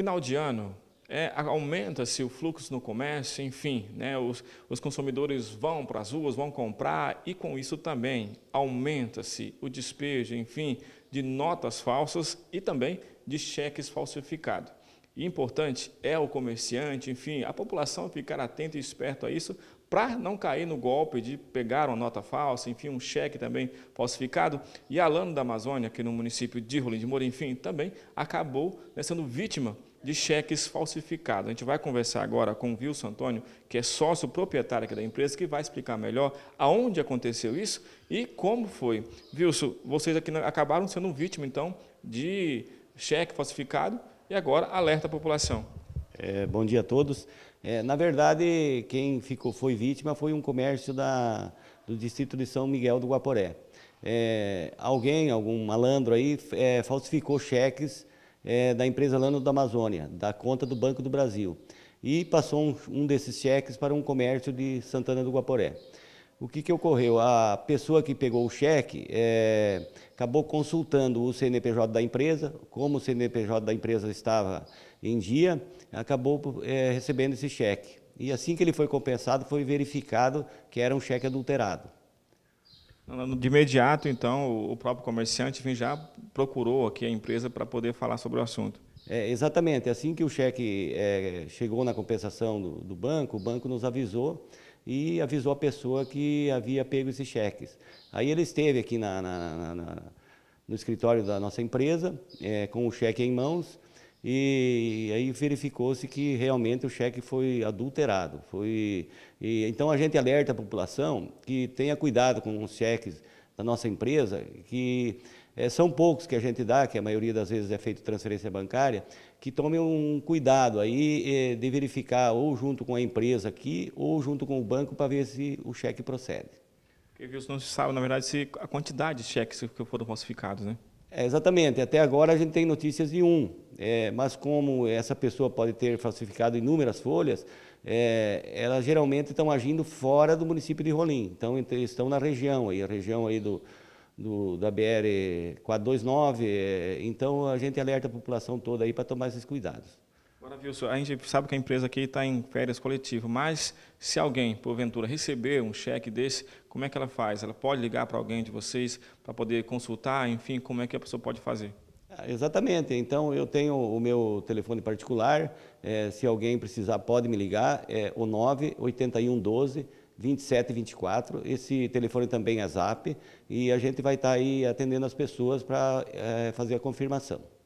final de ano, é, aumenta-se o fluxo no comércio, enfim, né, os, os, consumidores vão para as ruas, vão comprar e com isso também aumenta-se o despejo, enfim, de notas falsas e também de cheques falsificados. E importante é o comerciante, enfim, a população ficar atenta e esperto a isso para não cair no golpe de pegar uma nota falsa, enfim, um cheque também falsificado. E a Lano da Amazônia, aqui no município de Rolim de Moura, enfim, também acabou né, sendo vítima de cheques falsificados. A gente vai conversar agora com o Wilson Antônio, que é sócio proprietário aqui da empresa, que vai explicar melhor aonde aconteceu isso e como foi. Wilson, vocês aqui né, acabaram sendo vítima, então, de cheque falsificado e agora alerta a população. É, bom dia a todos. É, na verdade, quem ficou, foi vítima foi um comércio da, do distrito de São Miguel do Guaporé. É, alguém, algum malandro aí, é, falsificou cheques é, da empresa Lano da Amazônia, da conta do Banco do Brasil, e passou um, um desses cheques para um comércio de Santana do Guaporé. O que, que ocorreu? A pessoa que pegou o cheque é, acabou consultando o CNPJ da empresa, como o CNPJ da empresa estava em dia, acabou é, recebendo esse cheque. E assim que ele foi compensado, foi verificado que era um cheque adulterado. De imediato, então, o próprio comerciante já procurou aqui a empresa para poder falar sobre o assunto. É, exatamente. Assim que o cheque é, chegou na compensação do, do banco, o banco nos avisou e avisou a pessoa que havia pego esses cheques. Aí ele esteve aqui na, na, na, no escritório da nossa empresa, é, com o cheque em mãos, e aí verificou-se que realmente o cheque foi adulterado. Foi, e, então a gente alerta a população que tenha cuidado com os cheques da nossa empresa, que é, são poucos que a gente dá, que a maioria das vezes é feito transferência bancária, que tomem um cuidado aí é, de verificar ou junto com a empresa aqui ou junto com o banco para ver se o cheque procede. Porque não se sabe, na verdade, se a quantidade de cheques que foram falsificados, né? É, exatamente. Até agora a gente tem notícias de um, é, mas como essa pessoa pode ter falsificado inúmeras folhas, é, elas geralmente estão agindo fora do município de Rolim. Então estão na região aí, a região aí do do, da BR-429. É, então, a gente alerta a população toda aí para tomar esses cuidados. Agora, Wilson, a gente sabe que a empresa aqui está em férias coletivas, mas se alguém, porventura, receber um cheque desse, como é que ela faz? Ela pode ligar para alguém de vocês para poder consultar? Enfim, como é que a pessoa pode fazer? Ah, exatamente. Então, eu tenho o meu telefone particular. É, se alguém precisar, pode me ligar. É o 98112 2724, e Esse telefone também é zap e a gente vai estar tá aí atendendo as pessoas para é, eh, fazer a confirmação.